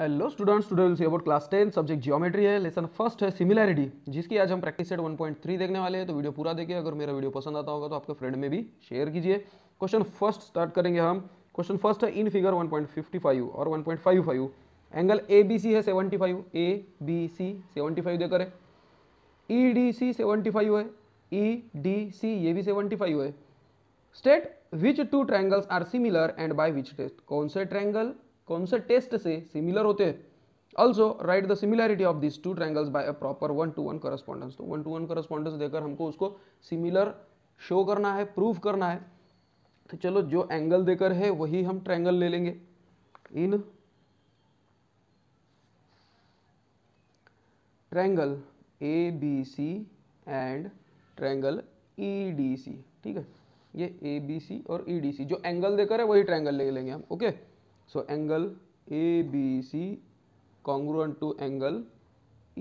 Hello students today about class ten subject geometry है lesson first है similarity जिसकी आज हम प्रैक्टिस सेट 1.3 देखने वाले हैं तो वीडियो पूरा देखिए अगर मेरा वीडियो पसंद आता होगा तो आपके फ्रेंड में भी शेयर कीजिए क्वेश्चन फर्स्ट स्टार्ट करेंगे हम क्वेश्चन फर्स्ट है इन फिगर वन और one angle A B C है five A B C five देकर है ई डी सी फाइव है ई डी सी ये भी फाइव है state which two triangles are similar and by which test कौन से ट्रैंगल कौन से टेस्ट से सिमिलर होते हैं also write the similarity of this two triangles by a proper one to one correspondence तो वन टू वन करस्पॉन्डेंस देकर हमको उसको सिमिलर शो करना है प्रूव करना है तो चलो जो एंगल देकर है वही हम ट्रैंगल ले लेंगे in triangle A B C and triangle E D C ठीक है ये ए बी सी और ई डी सी जो एंगल देकर है वही ट्रैंगल ले लेंगे हम okay okay? so angle abc congruent to angle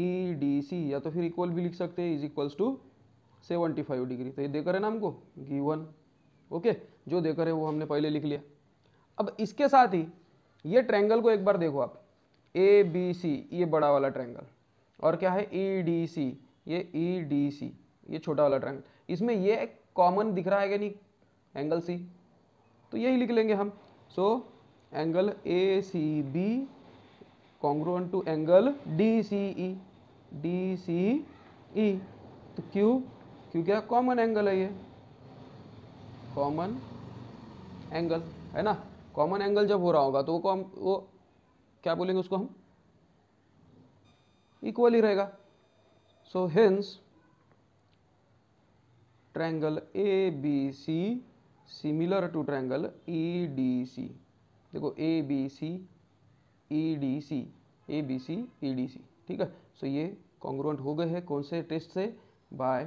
edc या तो फिर इक्वल भी लिख सकते हैं इज इक्वल्स टू 75 डिग्री तो ये देकर है ना हमको वन ओके जो देकर है वो हमने पहले लिख लिया अब इसके साथ ही ये ट्रैंगल को एक बार देखो आप ए बी सी ये बड़ा वाला ट्रैंगल और क्या है ई डी सी ये ई डी सी ये छोटा वाला ट्रैंगल इसमें ये एक कॉमन दिख रहा है क्या नहीं एंगल सी तो यही लिख लेंगे हम so so, angle A C B congruent to angle D C E D C E तो क्यू क्यू क्या कॉमन एंगल है ये कॉमन एंगल है ना कॉमन एंगल जब हो रहा होगा तो वो कॉम वो क्या बोलेंगे उसको हम इक्वल ही रहेगा so hence triangle A B C similar to triangle E D C देखो A B C E D C A B C E D C ठीक है सो ये कॉन्ग्रुएंट हो गए हैं कौन से टेस्ट से by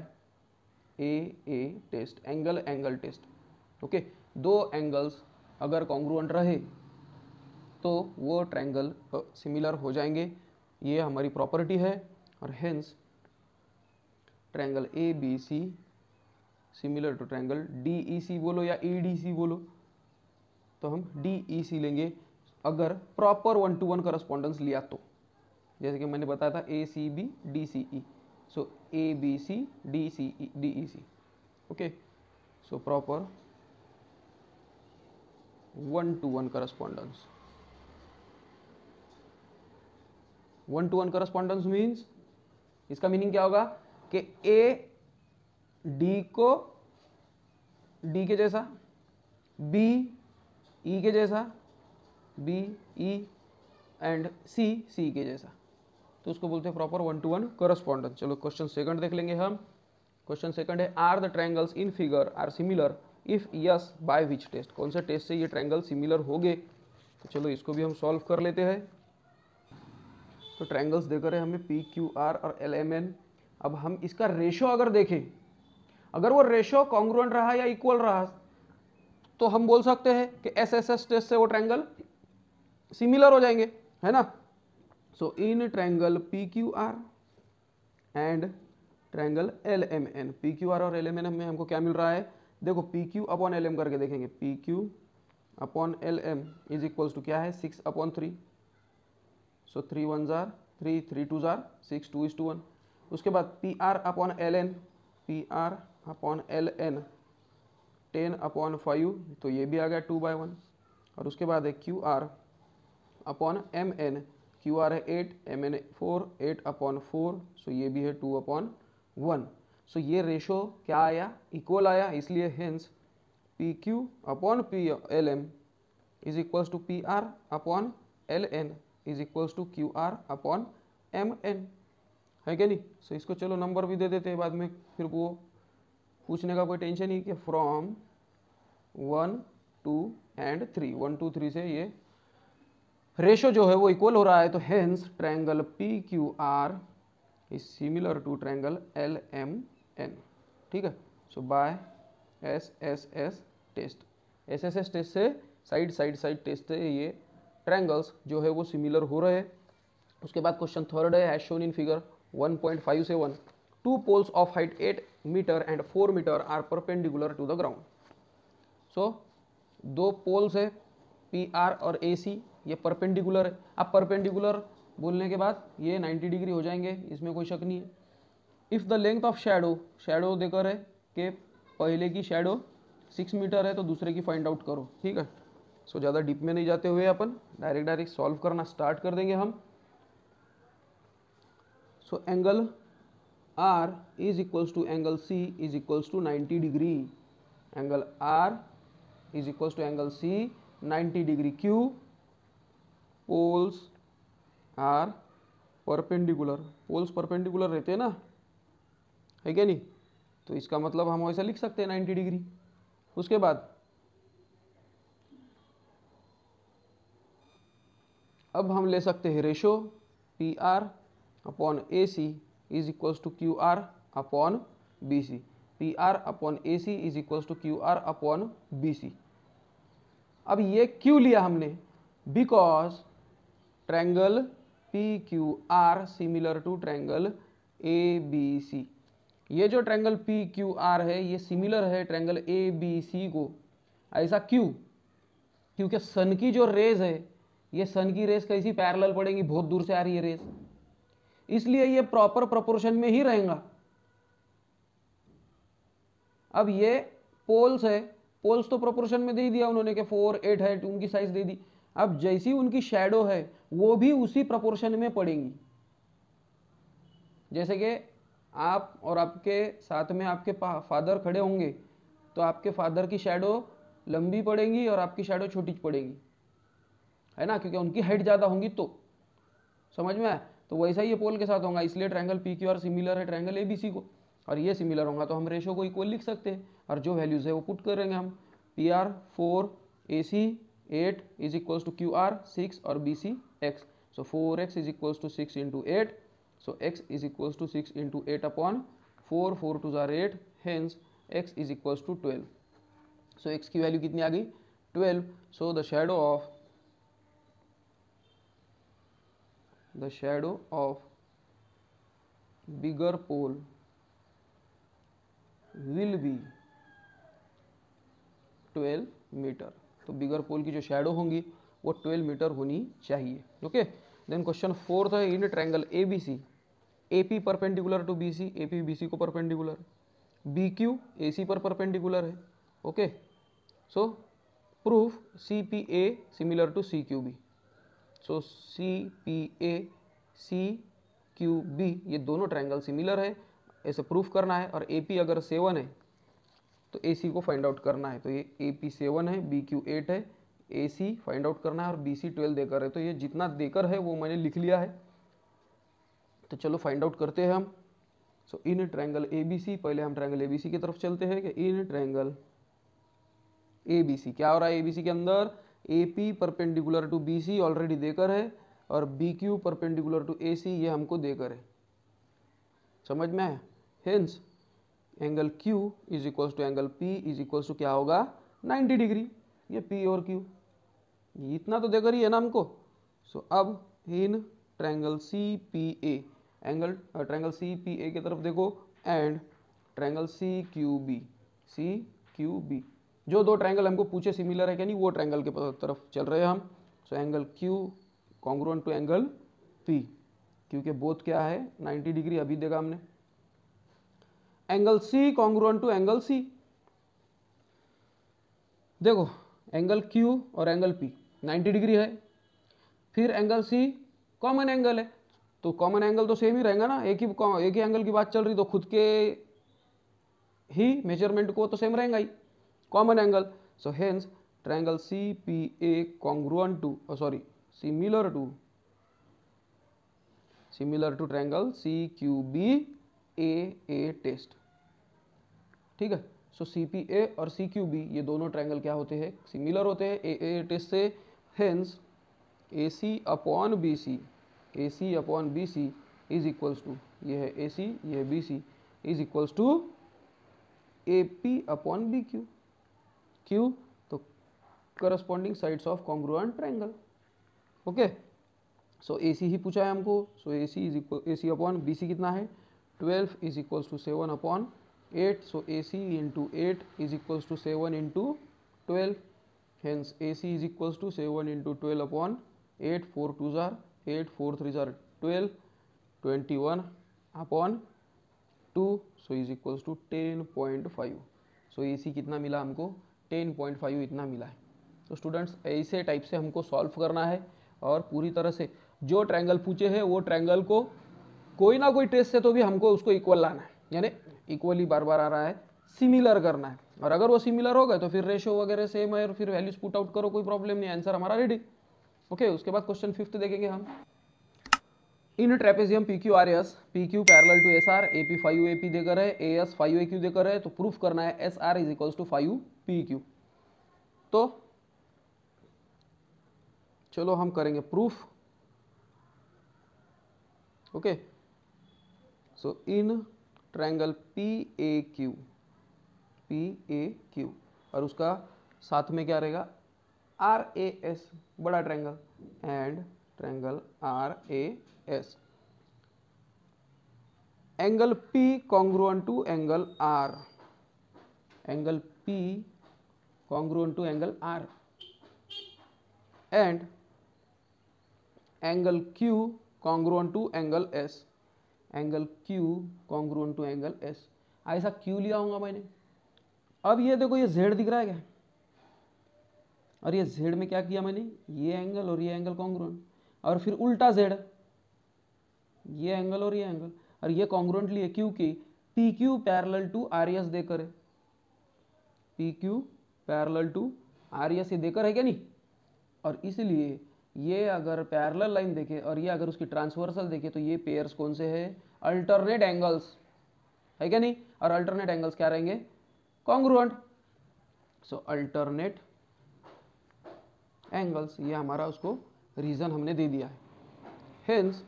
A A test angle angle test okay दो एंगल्स अगर कॉन्ग्रुएंट रहे तो वो ट्रैंगल सिमिलर हो जाएंगे ये हमारी प्रॉपर्टी है और hence triangle A B C similar to triangle D E C बोलो या ई डी सी बोलो तो हम डी ई सी लेंगे अगर proper one to one correspondence लिया तो जैसे कि मैंने बताया था A C B D C E so A B C D C E D E C okay so proper one to one correspondence one to one correspondence means इसका meaning क्या होगा कि ए डी को D के जैसा B E e के जैसा B E and सी सी के जैसा तो उसको बोलते हैं proper one to one correspondence चलो क्वेश्चन सेकंड देख लेंगे हम क्वेश्चन सेकंड है are the triangles in figure are similar if yes by which test कौन से टेस्ट से ये ट्रायंगल सिमिलर हो गए तो चलो इसको भी हम सॉल्व कर लेते हैं तो ट्रायंगल्स देकर है हमें पी क्यू आर और एल एम एन अब हम इसका रेशो अगर देखें अगर वो रेशो कॉन्ग्रुएंट रहा या इक्वल रहा तो हम बोल सकते हैं कि एस एस एस टेस्ट से वो ट्रैंगल सिमिलर हो जाएंगे है ना so in triangle P Q R and triangle L M N P Q R और एल एम एन में हमको क्या मिल रहा है देखो P Q upon L M करके देखेंगे P Q upon L M is equals to क्या है six upon three so three one जार थ्री थ्री टू जार six two is to one उसके बाद P R upon L N P R upon L N ten upon five तो ये भी आ गया टू बाई वन और उसके बाद है Q R upon M N Q R है eight M N four eight upon four so ये भी है टू अपॉन वन सो ये रेशो क्या आया इक्वल आया इसलिए hence P Q upon P L M is equals to P R upon L N is equals to Q R upon M N है क्या नहीं सो so, इसको चलो नंबर भी दे देते हैं बाद में फिर वो पूछने का कोई टेंशन नहीं कि from one two and three one two three से ये रेशो जो है वो इक्वल हो रहा है तो hence triangle P Q R is similar to triangle L M N ठीक है so by S S S test S S S test से साइड साइड साइड टेस्ट से ये ट्रायंगल्स जो है वो सिमिलर हो रहे हैं उसके बाद क्वेश्चन थर्ड है as shown in figure one 1.5 से 1 two poles of height eight meter and four meter are perpendicular to the ground so दो पोल्स है पी आर और ए सी ये परपेंडिकुलर है अब परपेंडिकुलर बोलने के बाद ये 90 डिग्री हो जाएंगे इसमें कोई शक नहीं है if the length of shadow shadow देकर है कि पहले की शेडो सिक्स मीटर है तो दूसरे की फाइंड आउट करो ठीक है सो so, ज़्यादा डीप में नहीं जाते हुए अपन डायरेक्ट डायरेक्ट सॉल्व करना स्टार्ट कर देंगे हम so angle R is equals to angle C is equals to ninety degree angle R is equals to angle C ninety degree Q poles are perpendicular poles perpendicular रहते हैं ना है क्या नहीं तो इसका मतलब हम ऐसा लिख सकते हैं नाइन्टी डिग्री उसके बाद अब हम ले सकते हैं ratio P R upon A C is equals to Q R upon B C P R upon A C is equals to Q R upon B C अब ये क्यू लिया हमने because triangle P Q R similar to triangle A B C ये जो triangle P Q R है ये similar है triangle A B C को ऐसा क्यों क्योंकि सन की जो रेज है ये सन की रेज कैसी पैरेलल पड़ेंगी बहुत दूर से आ रही है रेज इसलिए ये प्रॉपर प्रपोर्शन में ही रहेगा अब ये पोल्स है पोल्स तो प्रोपोर्शन में दे दिया उन्होंने के फोर एट है उनकी साइज दे दी अब जैसी उनकी शेडो है वो भी उसी प्रोपोर्शन में पड़ेंगी जैसे कि आप और आपके साथ में आपके फादर खड़े होंगे तो आपके फादर की शेडो लंबी पड़ेगी और आपकी शेडो छोटी पड़ेगी है ना क्योंकि उनकी हाइट ज़्यादा होंगी तो समझ में आया तो वैसा ही पोल के साथ होगा इसलिए triangle P Q R similar है ट्रैंगल ए बी सी को और ये सिमिलर होगा तो हम रेशो को इक्वल लिख सकते हैं और जो वैल्यूज़ है वो पुट करेंगे हम P R four A C eight is equal to Q R six और B C X so four X is equal to six into eight so X is equal to six into eight upon four four two ज़ार eight hence X is equal to twelve so X की value कितनी आ गई twelve so the shadow of the shadow of bigger pole will be 12 metre तो bigger पोल की जो shadow होंगी वो 12 मीटर होनी चाहिए ओके देन क्वेश्चन फोर्थ है in triangle A B C A P perpendicular to B C A P B C को perpendicular B Q A C पर परपेंडिकुलर है okay so proof C P A similar to C Q B so C P A C Q B ये दोनों triangle similar है ऐसे proof करना है और ए पी अगर सेवन है तो ए सी को फाइंड आउट करना है तो ये ए पी सेवन है बी क्यू एट है ए सी फाइंड आउट करना है और बी सी ट्वेल्व देकर है तो ये जितना देकर है वो मैंने लिख लिया है तो चलो फाइंड आउट करते हैं हम so in triangle A B सी पहले हम ट्राइंगल ए बी सी की तरफ चलते हैं कि इन ट्राइंगल ए बी सी क्या हो रहा है ए बी सी के अंदर A P perpendicular to B C already देकर है और B Q perpendicular to A C ये हमको देकर है समझ में है hence angle Q is equal to angle P is equal to क्या होगा 90 डिग्री ये पी और क्यू इतना तो देकर ही है ना हमको सो so, अब in triangle C P A angle triangle C P A की तरफ देखो and triangle C Q B C Q B जो दो ट्रायंगल हमको पूछे सिमिलर है क्या नहीं वो ट्रायंगल के तरफ चल रहे हैं हम so angle Q congruent to angle P क्योंकि बोथ क्या है 90 डिग्री अभी देगा हमने angle C congruent to angle C देखो एंगल क्यू और एंगल पी 90 डिग्री है फिर एंगल सी कॉमन एंगल है तो कॉमन एंगल तो सेम ही रहेगा ना एक ही एक ही एंगल की बात चल रही तो खुद के ही मेजरमेंट को तो सेम रहेगा ही common angle so hence triangle cpa congruent to oh sorry similar to similar to triangle cqb aa test ठीक है सो सी पी ए और सी क्यू बी ये दोनों ट्रायंगल क्या होते हैं सिमिलर होते हैं ए ए टेस्ट से hence A C upon B C A C upon B C is equals to ये है ए सी ये B C is equals to A P upon B Q Q तो corresponding sides of congruent triangle okay so A C ही पूछा है हमको so A C is equal A C upon B C कितना है twelve is equals to seven upon eight so A C into eight is equals to seven into twelve hence A C is equals to seven into twelve upon eight four two जार eight four three जार twelve twenty one upon two so is equals to ten point five so A C कितना मिला हमको ten point five इतना मिला है तो students ऐसे टाइप से हमको सॉल्व करना है और पूरी तरह से जो ट्रैंगल पूछे हैं वो ट्रैंगल को कोई ना कोई ट्रेस से तो भी हमको उसको इक्वल लाना है यानी इक्वली बार बार आ रहा है सिमिलर करना है और अगर वो सिमिलर हो गए तो फिर रेशो वगैरह सेम है और फिर वैल्यूज पुट आउट करो कोई प्रॉब्लम नहीं आंसर हमारा रेडी ओके okay, उसके बाद क्वेश्चन फिफ्थ देखेंगे हम in trapezium P Q R S P Q parallel to S R A P five A P देकर है A S five A Q देकर है तो प्रूफ करना है S R is equals to five P Q तो चलो हम करेंगे proof okay so in triangle P A Q P A Q और उसका साथ में क्या रहेगा आर ए एस बड़ा triangle and triangle are A S angle P congruent to angle R angle P congruent to angle R and angle Q congruent to angle S angle Q congruent to angle S ऐसा क्यू लिया होगा मैंने अब ये देखो ये Z दिख रहा है क्या और ये जेड में क्या किया मैंने ये एंगल और ये एंगल कॉन्ग्रुअन और फिर उल्टा जेड ये एंगल और ये एंगल और ये कॉन्ग्रोटली है क्योंकि P Q parallel to R S देकर है P Q parallel to R S ये देकर है क्या नहीं और इसलिए ये अगर पैरल लाइन देखे और ये अगर उसकी ट्रांसवर्सल देखे तो ये पेयर्स कौन से है अल्टरनेट एंगल्स है क्या नहीं और अल्टरनेट एंगल्स क्या रहेंगे कॉन्ग्रुएंट सो अल्टरनेट एंगल्स ये हमारा उसको रीज़न हमने दे दिया है हेंस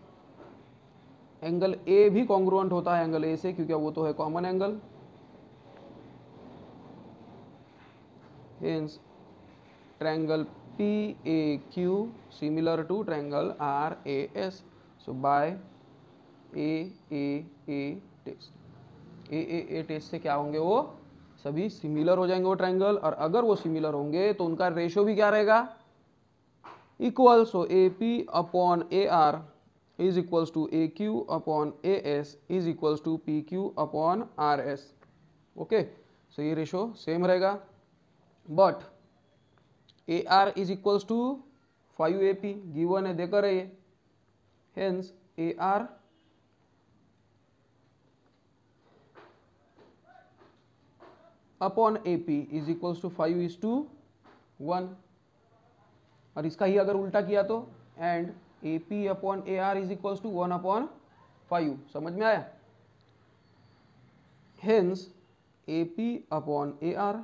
एंगल ए भी कॉन्ग्रुएंट होता है एंगल ए से क्योंकि वो तो है common angle hence A PAQ similar to A RAS A by A A A test से क्या होंगे वो सभी सिमिलर हो जाएंगे वो ट्रायंगल और अगर वो सिमिलर होंगे तो उनका रेशो भी क्या रहेगा equal so A P upon A R is equals to A Q upon A S is equals to P Q upon R S okay so ये रेशो सेम रहेगा but A R is equals to five A P given है देकर है ये hence A R upon A P is equals to five is to one और इसका ही अगर उल्टा किया तो and AP upon A R is equals to one upon five समझ में आया hence AP upon A R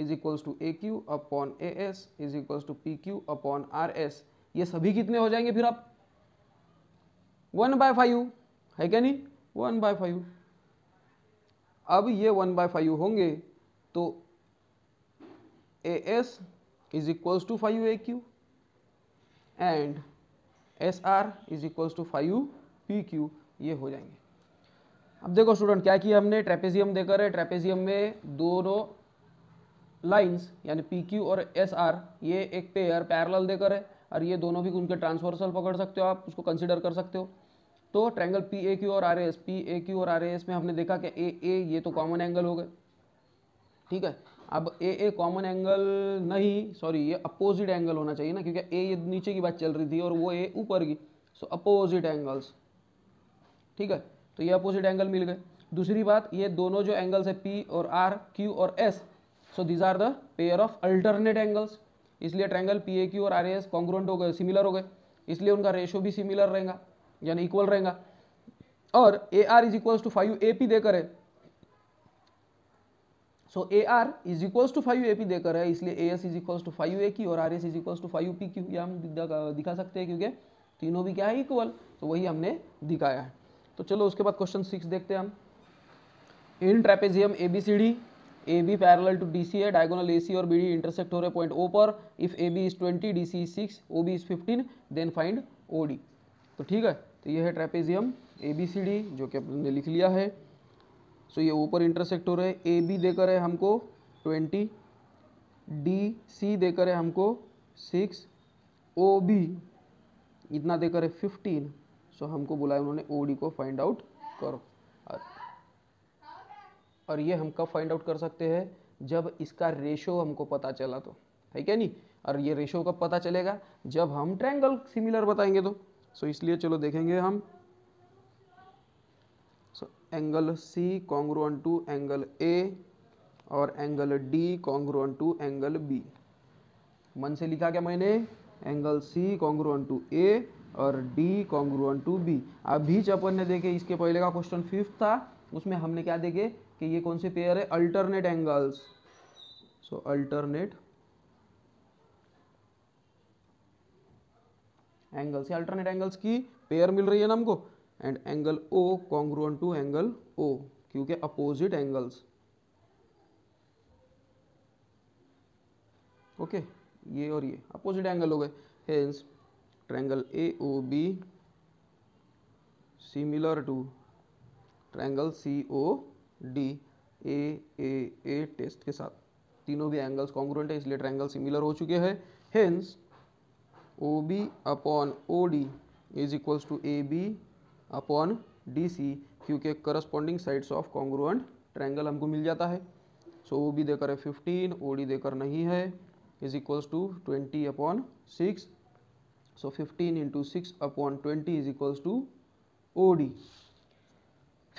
is equals to A Q upon A S is equals to P Q upon R S ये सभी कितने हो जाएंगे फिर आप वन बाय फाइव है क्या नहीं वन बाय फाइव अब ये वन बाय फाइव होंगे तो A S is equals to five A Q and S R is equals to five P Q ये हो जाएंगे अब देखो स्टूडेंट क्या किया हमने ट्रेपेजियम देकर है ट्रेपेजियम में दोनों लाइंस यानी पी क्यू और एस आर ये एक पेयर पैरल देकर है और ये दोनों भी उनके ट्रांसवर्सल पकड़ सकते हो आप उसको कंसिडर कर सकते हो तो ट्रैंगल पी ए क्यू और R S P A Q और आर एस में हमने देखा कि ए ए ये तो कॉमन एंगल हो गए ठीक है अब ए ए कॉमन एंगल नहीं सॉरी ये अपोजिट एंगल होना चाहिए ना क्योंकि ए ये नीचे की बात चल रही थी और वो ए ऊपर की सो अपोजिट एंगल्स ठीक है तो ये अपोजिट एंगल मिल गए दूसरी बात ये दोनों जो एंगल्स है पी और आर क्यू और S so these are the pair of alternate angles इसलिए ट्रैंगल पी ए क्यू और आर ए एस कॉन्ग्रोन्ट हो गए सिमिलर हो गए इसलिए उनका रेशो भी सिमिलर रहेगा यानी इक्वल रहेगा और A R is equals to five A P देकर है so A R is equals to five A P देकर है इसलिए A S is equals to five A की और R S is equals to five P की हम दिखा सकते हैं क्योंकि तीनों भी क्या है इक्वल तो वही हमने दिखाया है तो चलो उसके बाद क्वेश्चन सिक्स देखते हैं हम in trapezium A B C D A B parallel to D C है डायगोनल ए सी और बी डी इंटरसेक्ट हो रहे पॉइंट ओ पर if A B is twenty D C is six O B is fifteen then find O D तो ठीक है तो यह है trapezium A B C D जो कि हमने लिख लिया है सो ये ऊपर इंटरसेक्ट हो रहे है ए बी देकर है हमको ट्वेंटी डी सी देकर है हमको सिक्स ओ बी इतना देकर है फिफ्टीन सो हमको बुलाया उन्होंने ओ डी को फाइंड आउट करो और ये हम कब फाइंड आउट कर सकते हैं जब इसका रेशो हमको पता चला तो है क्या नहीं और ये रेशो कब पता चलेगा जब हम ट्रैंगल सिमिलर बताएंगे तो सो so इसलिए चलो देखेंगे हम so angle C congruent to angle A और angle D congruent to angle B मन से लिखा क्या मैंने एंगल सी कॉन्ग्रुअन टू ए और डी कॉन्ग्रुअन टू बी अभी अपन ने देखे इसके पहले का क्वेश्चन फिफ्थ था उसमें हमने क्या देखे कि ये कौन से पेयर है alternate angles so alternate angles या अल्टरनेट एंगल्स की पेयर मिल रही है ना हमको and angle O congruent to angle O क्योंकि अपोजिट एंगल्स ओके ये और ये अपोजिट एंगल हो गए hence triangle A O B similar to triangle C O D A A A test के साथ तीनों भी एंगल्स कॉन्ग्रुएंट है इसलिए ट्रैंगल सिमिलर हो चुके हैं hence O B upon O D is equals to A B upon D C क्योंकि corresponding sides of congruent triangle हमको मिल जाता है सो so, ओ बी देकर है फिफ्टीन ओ डी देकर नहीं है is equals to twenty upon six so fifteen into six upon twenty is equals to O D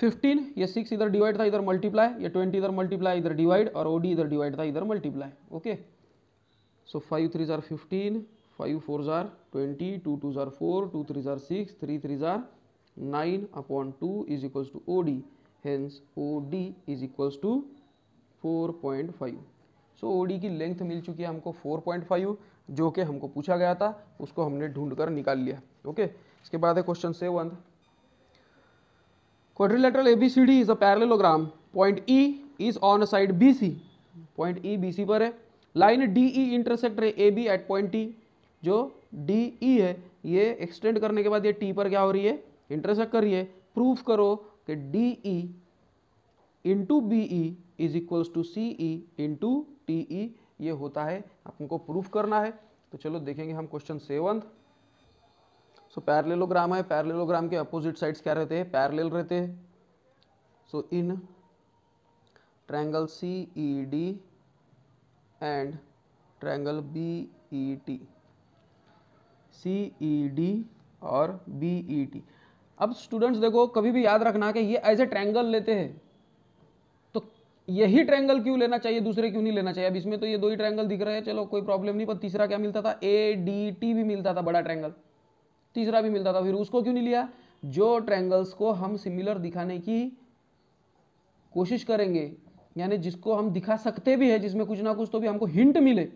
fifteen ये सिक्स इधर डिवाइड था इधर मल्टीप्लाई ये ट्वेंटी इधर मल्टीप्लाई इधर डिवाइड और ओ डी इधर डिवाइड था इधर multiply okay so five three ज़ार फिफ्टीन फाइव फोर ज़ार ट्वेंटी टू टू ज़ार फोर टू थ्री ज़ार सिक्स थ्री थ्री ज़ार 9 upon 2 is equals to OD hence OD is equals to 4.5 so so, OD की length मिल चुकी है हमको 4.5 जो कि हमको पूछा गया था उसको हमने ढूंढ कर निकाल लिया ओके okay? इसके बाद है question seven quadrilateral ABCD is a parallelogram point E is on a side BC point E BC पर है लाइन DE इंटरसेक्ट है AB एट पॉइंट T जो DE है ये एक्सटेंड करने के बाद ये T पर क्या हो रही है इंटरसेक्ट करिए प्रूफ करो कि D E into B E is equals to C E into T E ये होता है आपको प्रूफ करना है तो चलो देखेंगे हम क्वेश्चन सेवन सो पैरलेलोग्राम है पैरलेलोग्राम के अपोजिट साइड्स क्या रहते हैं पैरलेल रहते हैं so in triangle C E D and triangle B E T C E D और बी ई टी अब स्टूडेंट्स देखो कभी भी याद रखना कि ये एज ए ट्रैंगल लेते हैं तो यही ट्रैंगल क्यों लेना चाहिए दूसरे क्यों नहीं लेना चाहिए अब इसमें तो ये दो ही ट्रैंगल दिख रहे हैं चलो कोई प्रॉब्लम नहीं पर तीसरा क्या मिलता था ए डी टी भी मिलता था बड़ा ट्रैंगल तीसरा भी मिलता था फिर उसको क्यों नहीं लिया जो ट्रैंगल्स को हम सिमिलर दिखाने की कोशिश करेंगे यानी जिसको हम दिखा सकते भी है जिसमें कुछ ना कुछ तो भी हमको हिंट मिले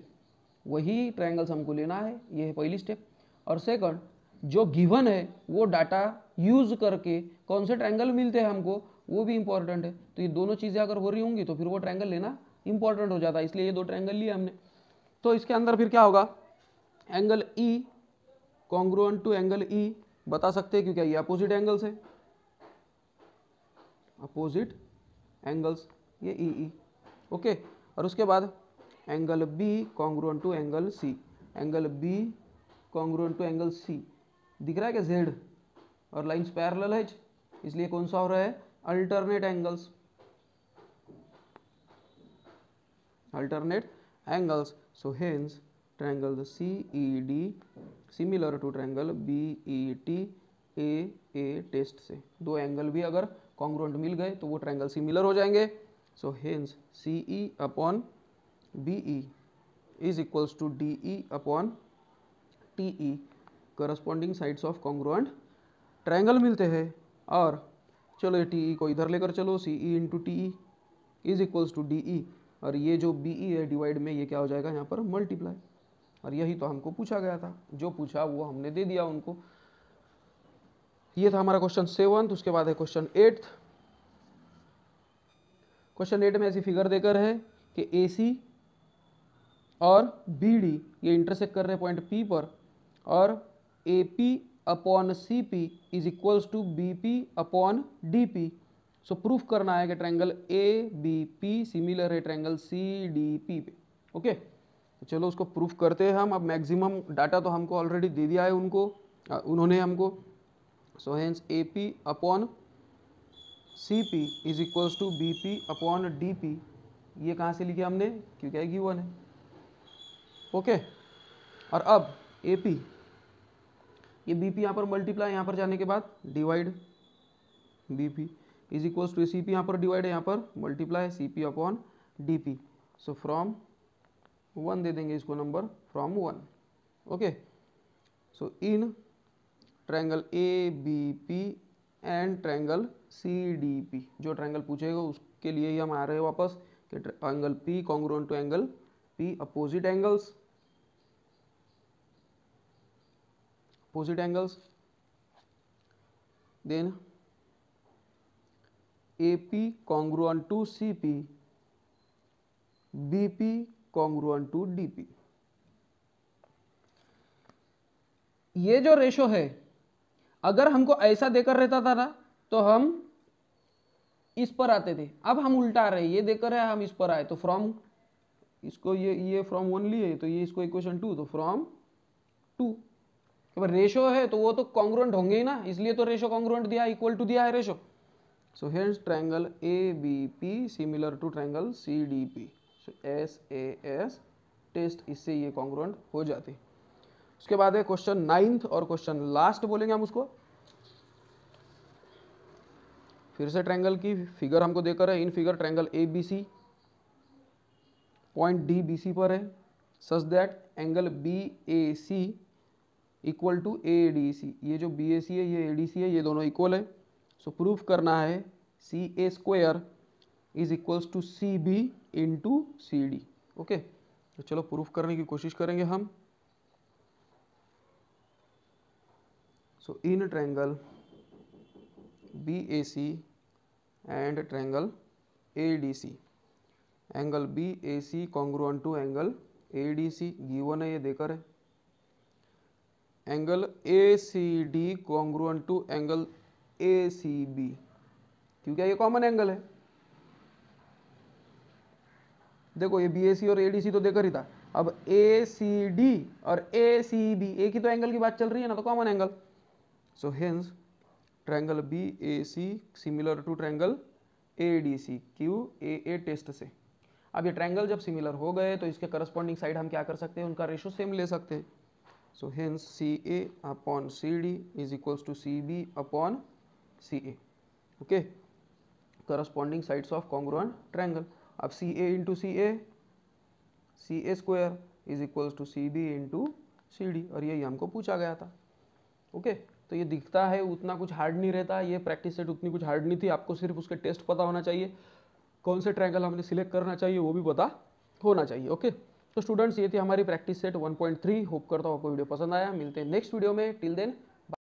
वही ट्रायंगल्स हमको लेना है ये है पहली स्टेप और सेकंड जो गिवन है वो डाटा यूज करके कौन से ट्रैंगल मिलते हैं हमको वो भी इंपॉर्टेंट है तो ये दोनों चीज़ें अगर हो रही होंगी तो फिर वो ट्रैंगल लेना इंपॉर्टेंट हो जाता है इसलिए ये दो ट्रैंगल लिए हमने तो इसके अंदर फिर क्या होगा angle E congruent to angle E बता सकते हैं क्योंकि ये अपोजिट एंगल्स है अपोजिट एंगल्स ये ई ई ओके और उसके बाद angle B congruent to angle C angle B congruent to angle C दिख रहा है क्या जेड और लाइन्स पैरल है इसलिए कौन सा हो रहा है alternate angles C E D similar to triangle B E T A A test से दो एंगल भी अगर कॉन्ग्रोन्ट मिल गए तो वो ट्रैंगल सिमिलर हो जाएंगे so hence C E upon B E is equals to D E upon T E corresponding sides of congruent triangle मिलते हैं और चलो ये टी e को इधर लेकर चलो C E into T E is equals to D E और ये जो बी ई e है डिवाइड में ये क्या हो जाएगा यहाँ पर मल्टीप्लाई और यही तो हमको पूछा गया था जो पूछा वो हमने दे दिया उनको ये था हमारा क्वेश्चन सेवन उसके बाद है क्वेश्चन एट्थ क्वेश्चन एट में ऐसी फिगर देकर है कि ए सी और बी डी ये इंटरसेक्ट कर रहे हैं पॉइंट पी पर और A P upon C P is equals to B P upon D P so proof करना है कि triangle A B P similar है ट्रैंगल सी डी पी पे ओके तो चलो उसको प्रूफ करते हैं हम अब मैक्सिमम डाटा तो हमको ऑलरेडी दे दिया है उनको आ, उन्होंने हमको so hence A P upon C P is equals to B P upon D P ये कहाँ से लिखे हमने क्योंकि गिवन है ओके okay. और अब ए पी ये बी पी यहाँ पर मल्टीप्लाई यहाँ पर जाने के बाद divide B P is equals to C P यहाँ पर डिवाइड है यहाँ पर multiply C P upon D P so from one दे देंगे इसको number from one okay so in triangle A B P and triangle C D P जो triangle पूछेगा उसके लिए ही हम आ रहे हैं वापस कि angle P congruent to angle P opposite angles opposite angles then ap congruent to cp bp congruent to dp ये जो रेशो है अगर हमको ऐसा देकर रहता था ना तो हम इस पर आते थे अब हम उल्टा आ रहे ये देकर है हम इस पर आए तो फ्रॉम इसको ये ये फ्रॉम वन लिए तो ये इसको इक्वेशन टू तो फ्रॉम टू कि रेशो है तो वो तो कॉन्ग्रुएंट होंगे ही ना इसलिए तो रेशो कॉन्ग्रुएंट दिया इक्वल टू दिया है ratio so here triangle A B P similar to triangle C D P so S A S test इससे ये कॉन्ग्रुएंट हो जाती उसके बाद है क्वेश्चन नाइन्थ और क्वेश्चन लास्ट बोलेंगे हम उसको फिर से ट्रायंगल की फिगर हमको देकर है in figure triangle A B C point D B C पर है such that angle B A C equal to A D C ये जो बी ए सी है ये ए डी सी है ये दोनों इक्वल है सो so, प्रूफ करना है C A square is equals to C B into C D okay ओके तो चलो प्रूफ करने की कोशिश करेंगे हम so in triangle B A C and triangle A D C angle B A C congruent to angle A D C given है ये देकर है angle A C D congruent to angle A C B क्योंकि ये common angle है देखो ये B A सी और ए डी सी तो देकर ही था अब ए सी डी और ए सी बी एक ही तो एंगल की बात चल रही है ना तो common angle so hence triangle B A C similar to triangle A D C Q A A test से अब ये ट्रायंगल जब सिमिलर हो गए तो इसके करस्पॉन्डिंग साइड हम क्या कर सकते हैं उनका रेशो सेम ले सकते हैं So hence CA upon CD is equals to CB upon CA. Okay. Corresponding sides of congruent triangle. ab CA into CA, CA square is equals to CB into CD aur यही हमको पूछा गया था. Okay okay. तो ये दिखता है उतना कुछ हार्ड नहीं रहता ये प्रैक्टिस सेट उतनी कुछ हार्ड नहीं थी आपको सिर्फ उसके टेस्ट पता होना चाहिए कौन से ट्रायंगल हमने सिलेक्ट करना चाहिए वो भी पता होना चाहिए ओके okay. तो स्टूडेंट्स ये थी हमारी प्रैक्टिस सेट 1.3 होप करता हूँ आपको वीडियो पसंद आया मिलते हैं नेक्स्ट वीडियो में टिल देन